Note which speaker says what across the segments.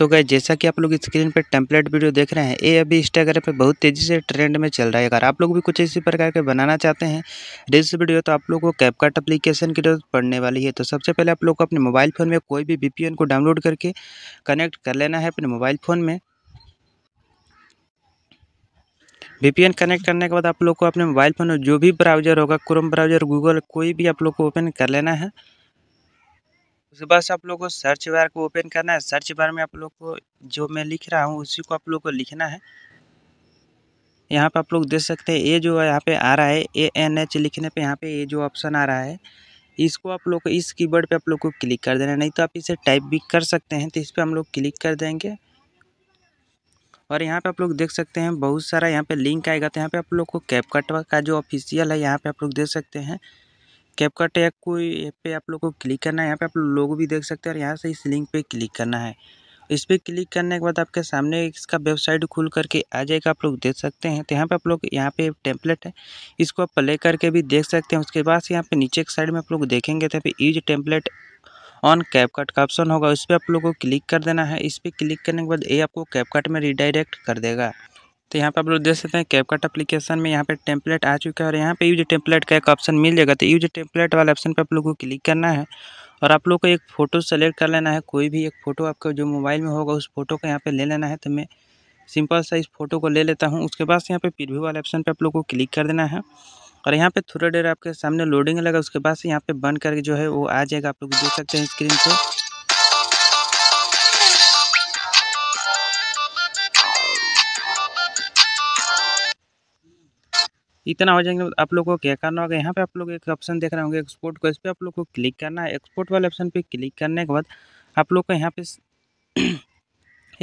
Speaker 1: तो गए जैसा कि आप लोग स्क्रीन पर टेम्पलेट वीडियो देख रहे हैं ये अभी इंस्टाग्राम पे बहुत तेज़ी से ट्रेंड में चल रहा है अगर आप लोग भी कुछ इसी प्रकार के बनाना चाहते हैं रिल्स वीडियो तो आप लोग को कैपकाट अप्लीकेशन की जरूरत पड़ने वाली है तो सबसे पहले आप लोग को अपने मोबाइल फ़ोन में कोई भी वी को डाउनलोड करके कनेक्ट कर लेना है अपने मोबाइल फ़ोन में वीपीएन कनेक्ट करने के बाद आप लोग को अपने मोबाइल फ़ोन में जो भी ब्राउज़र होगा क्रोम ब्राउज़र गूगल कोई भी आप लोग को ओपन कर लेना है उसके बाद आप लोग को सर्च बार को ओपन करना है सर्च बार में आप लोग को जो मैं लिख रहा हूँ उसी को आप लोग को लिखना है यहाँ पे आप लोग देख सकते हैं ये जो है यहाँ पे आ रहा है ए एन एच लिखने पे यहाँ पे ये जो ऑप्शन आ रहा है इसको आप लोग को इस कीबोर्ड पे आप लोग को क्लिक कर देना नहीं तो आप इसे टाइप भी कर सकते हैं तो इस पर हम लोग क्लिक कर देंगे और यहाँ पे आप लोग देख सकते हैं बहुत सारा यहाँ पे लिंक आएगा तो यहाँ पे आप लोग को कैपकट का जो ऑफिशियल है यहाँ पे आप लोग देख सकते हैं कैपकट ऐप कोई ऐप पे आप लोग को क्लिक करना है यहाँ पे आप लोगो भी देख सकते हैं और यहाँ से इस लिंक पे क्लिक करना है इस पर क्लिक करने के बाद आपके सामने इसका वेबसाइट खुल करके आ जाएगा आप लोग देख सकते हैं तो यहाँ पे आप लोग यहाँ पे टेम्पलेट है इसको आप प्ले करके भी देख सकते हैं उसके बाद यहाँ पे नीचे के साइड में आप लोग देखेंगे तो यहाँ पे यूज टेम्पलेट ऑन कैपकट का ऑप्शन होगा उस पर आप लोग को क्लिक कर देना है इस पर क्लिक करने के बाद ये आपको कैपकट में रिडायरेक्ट कर देगा तो यहाँ पर आप लोग देख सकते हैं कैप कट अपलीकेशन में यहाँ पे टेम्पलेट आ चुका है और यहाँ पे यूज टेम्पलेट का एक ऑप्शन मिल जाएगा तो यूज टेम्पलेट वाले ऑप्शन पर आप लोग को क्लिक करना है और आप लोग को एक फ़ोटो सेलेक्ट कर लेना है कोई भी एक फ़ोटो आपका जो मोबाइल में होगा उस फोटो को यहाँ पर ले लेना है तो मैं सिंपल सा इस फोटो को ले लेता हूँ उसके बाद यहाँ पे प्रिव्यू वाले ऑप्शन पर आप लोग को क्लिक कर देना है और यहाँ पे थोड़ा देर आपके सामने लोडिंग लगा उसके बाद से यहाँ पे बंद करके जो है वो आ जाएगा आप लोग देख सकते हैं स्क्रीन पर इतना हो जाएंगे आप लोग को क्या करना होगा यहाँ पे आप लोग एक ऑप्शन देख रहे होंगे एक्सपोर्ट को इस पर आप लोग को क्लिक करना है एक्सपोर्ट वाले ऑप्शन पे क्लिक करने के बाद आप लोग को यहाँ पे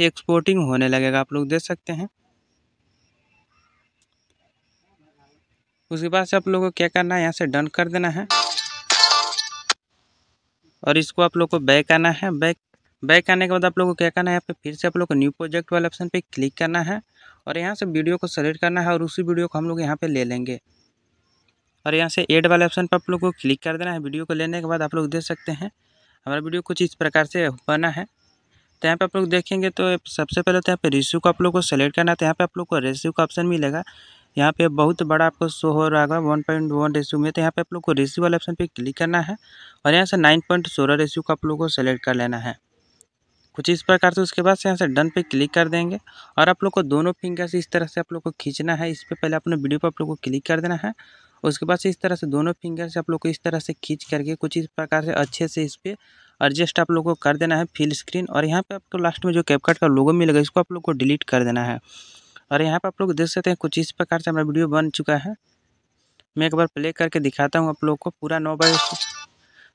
Speaker 1: एक्सपोर्टिंग होने लगेगा आप लोग देख सकते हैं उसके बाद से आप लोग को क्या करना है यहाँ से डन कर देना है और इसको आप लोग को बैक आना है बैक बैक आने के बाद आप लोग को क्या करना है यहाँ पे फिर से आप लोग को न्यू प्रोजेक्ट वाले ऑप्शन पे क्लिक करना है और यहाँ से वीडियो को सेलेक्ट करना है और उसी वीडियो को हम लोग यहाँ पर ले लेंगे और यहाँ से एड वाले ऑप्शन पर आप लोग को क्लिक कर देना है वीडियो को लेने के बाद आप लोग देख सकते हैं हमारा वीडियो कुछ इस प्रकार से बना है तो यहाँ पर आप लोग देखेंगे तो सबसे पहले तो यहाँ पर रेसियो को आप लोग को सेलेक्ट करना है तो यहाँ पे आप लोग को रेस्यू का ऑप्शन मिलेगा यहाँ पे बहुत बड़ा आपको शो हो रहा है वन पॉइंट वन रेस्यू में तो यहाँ पे आप लोग को रेस्यू वाले ऑप्शन पे क्लिक करना है और यहाँ से नाइन पॉइंट सोलह रेस्यू को आप लोग को सेलेक्ट कर लेना है कुछ इस प्रकार से उसके बाद से यहाँ से डन पे क्लिक कर देंगे और आप लोग को दोनों फिंगर से इस तरह से आप लोग को खींचना है इस पर पहले अपने वीडियो पर आप लोग को क्लिक कर देना है उसके बाद से इस तरह से दोनों फिंगर से आप लोग को इस तरह से खींच करके कुछ इस प्रकार से अच्छे से इस पर एडजस्ट आप लोग को कर देना है फिल स्क्रीन और यहाँ पर आपको लास्ट में जो कैपकट का लोगो मिलेगा इसको आप लोग को डिलीट कर देना है और यहाँ पर आप लोग देख सकते हैं कुछ इस प्रकार से हमारा वीडियो बन चुका है मैं एक बार प्ले करके दिखाता हूँ आप लोग को पूरा नौ बजे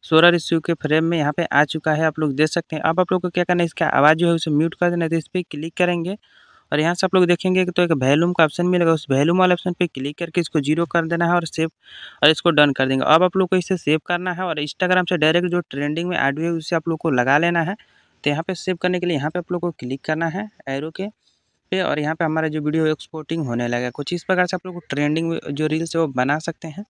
Speaker 1: सोलह रिसीव के फ्रेम में यहाँ पे आ चुका है आप लोग देख सकते हैं अब आप लोग को क्या करना है इसका आवाज़ जो है उसे म्यूट कर देना है तो इस पर क्लिक करेंगे और यहाँ से आप लोग देखेंगे तो एक वैल्यूम का ऑप्शन मिलेगा उस वैल्यूम वाले ऑप्शन पे क्लिक करके इसको जीरो कर देना है और सेव और इसको डन कर देंगे अब आप लोग को इसे सेव करना है और इंस्टाग्राम से डायरेक्ट जो ट्रेंडिंग में एड हुए है उसे आप लोग को लगा लेना है तो यहाँ पे सेव करने के लिए यहाँ पे आप लोग को क्लिक करना है एरो के पे और यहाँ पर हमारा जो वीडियो एक्सपोर्टिंग होने लगा कुछ इस प्रकार से आप लोग को ट्रेंडिंग जो रील्स है वो बना सकते हैं